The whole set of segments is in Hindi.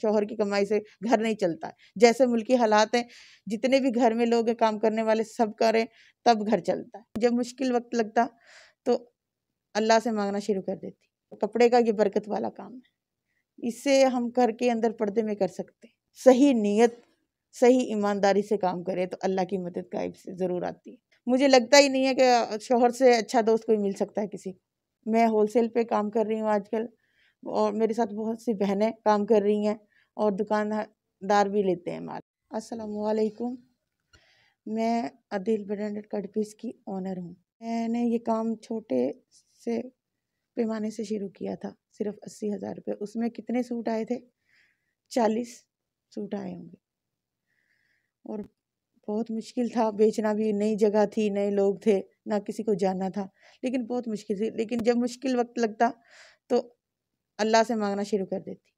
शोहर की कमाई से घर नहीं चलता जैसे मुल्की हालात हैं जितने भी घर में लोग हैं काम करने वाले सब करें तब घर चलता है जब मुश्किल वक्त लगता तो अल्लाह से मांगना शुरू कर देती कपड़े का ये बरकत वाला काम है इससे हम घर के अंदर पर्दे में कर सकते सही नीयत सही ईमानदारी से काम करें तो अल्लाह की मदद गायब से ज़रूर आती है मुझे लगता ही नहीं है कि शोहर से अच्छा दोस्त कोई मिल सकता है किसी मैं होलसेल पे काम कर रही हूँ आजकल और मेरे साथ बहुत सी बहनें काम कर रही हैं और दुकानदार भी लेते हैं माल असलकुम मैं अदिल ब्रांडेड कटपीस की ऑनर हूँ मैंने ये काम छोटे से पैमाने से शुरू किया था सिर्फ अस्सी हज़ार रुपये उसमें कितने सूट आए थे चालीस सूट आए होंगे और बहुत मुश्किल था बेचना भी नई जगह थी नए लोग थे ना किसी को जाना था लेकिन बहुत मुश्किल थी लेकिन जब मुश्किल वक्त लगता तो अल्लाह से मांगना शुरू कर देती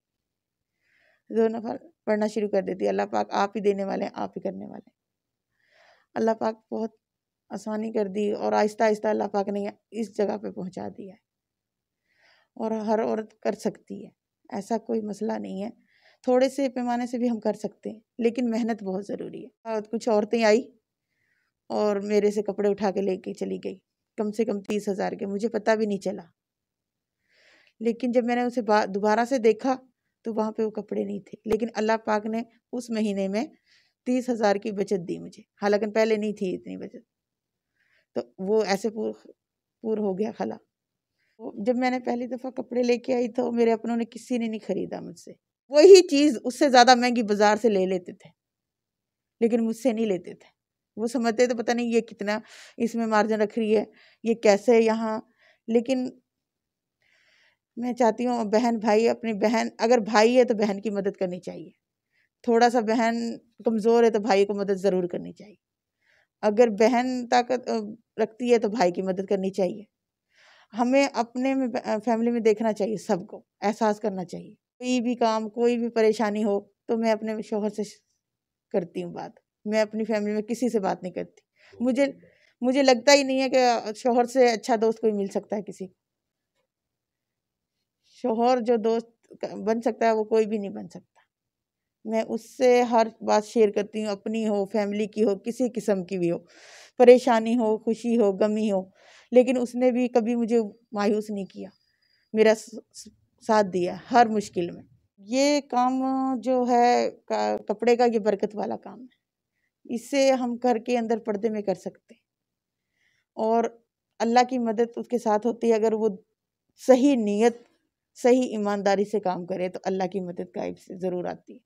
दो नफा पढ़ना शुरू कर देती है अल्लाह पाक आप ही देने वाले हैं आप ही करने वाले हैं अल्लाह पाक बहुत आसानी कर दी और आहिस्ता आहिस्ता अल्लाह पाक ने इस जगह पे पहुंचा दिया है और हर औरत कर सकती है ऐसा कोई मसला नहीं है थोड़े से पैमाने से भी हम कर सकते हैं लेकिन मेहनत बहुत ज़रूरी है और कुछ औरतें आई और मेरे से कपड़े उठा के लेके चली गई कम से कम तीस हज़ार के मुझे पता भी नहीं चला लेकिन जब मैंने उसे दोबारा से देखा तो वहाँ पे वो कपड़े नहीं थे लेकिन अल्लाह पाक ने उस महीने में तीस हज़ार की बचत दी मुझे हालांकि पहले नहीं थी इतनी बचत तो वो ऐसे पूर पूर हो गया खला जब मैंने पहली दफ़ा कपड़े लेके आई तो मेरे अपनों ने किसी ने नहीं ख़रीदा मुझसे वही चीज़ उससे ज़्यादा महंगी बाज़ार से ले लेते थे लेकिन मुझसे नहीं लेते थे वो समझते थे पता नहीं ये कितना इसमें मार्जिन रख रही है ये कैसे यहाँ लेकिन मैं चाहती हूँ बहन भाई अपनी बहन अगर भाई है तो बहन की मदद करनी चाहिए थोड़ा सा बहन कमज़ोर है तो भाई को मदद ज़रूर करनी चाहिए अगर बहन ताकत रखती है तो भाई की मदद करनी चाहिए हमें अपने में फैमिली में देखना चाहिए सबको एहसास करना चाहिए कोई भी काम कोई भी परेशानी हो तो मैं अपने शोहर से करती हूँ बात मैं अपनी फैमिली में किसी से बात नहीं करती मुझे मुझे लगता ही नहीं है कि शोहर से अच्छा दोस्त कोई मिल सकता है किसी को शोहर जो दोस्त बन सकता है वो कोई भी नहीं बन सकता मैं उससे हर बात शेयर करती हूँ अपनी हो फैमिली की हो किसी किस्म की भी हो परेशानी हो खुशी हो गमी हो लेकिन उसने भी कभी मुझे मायूस नहीं किया मेरा साथ दिया हर मुश्किल में ये काम जो है कपड़े का ये बरकत वाला काम है इसे हम घर के अंदर पर्दे में कर सकते और अल्लाह की मदद उसके साथ होती है अगर वो सही नीयत सही ईमानदारी से काम करें तो अल्लाह की मदद गायब से ज़रूर आती है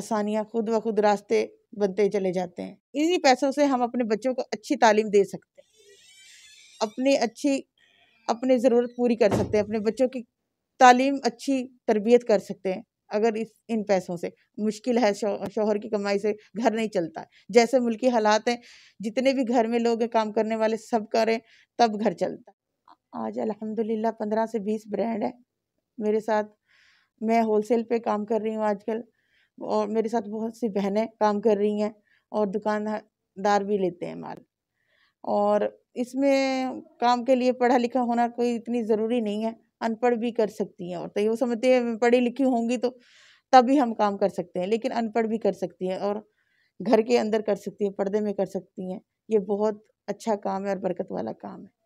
आसानियाँ खुद ब खुद रास्ते बनते चले जाते हैं इन्हीं पैसों से हम अपने बच्चों को अच्छी तालीम दे सकते हैं अपनी अच्छी अपनी ज़रूरत पूरी कर सकते हैं अपने बच्चों की तालीम अच्छी तरबियत कर सकते हैं अगर इस इन पैसों से मुश्किल है शो, शोहर की कमाई से घर नहीं चलता जैसे मुल्की हालात हैं जितने भी घर में लोग काम करने वाले सब करें तब घर चलता आज अल्हम्दुलिल्लाह पंद्रह से बीस ब्रांड है मेरे साथ मैं होलसेल पे काम कर रही हूँ आजकल और मेरे साथ बहुत सी बहनें काम कर रही हैं और दुकानदार भी लेते हैं माल और इसमें काम के लिए पढ़ा लिखा होना कोई इतनी ज़रूरी नहीं है अनपढ़ भी कर सकती हैं और तो वो समझते हैं पढ़ी लिखी होंगी तो तभी हम काम कर सकते हैं लेकिन अनपढ़ भी कर सकती हैं और घर के अंदर कर सकती हैं पर्दे में कर सकती हैं ये बहुत अच्छा काम है और बरकत वाला काम है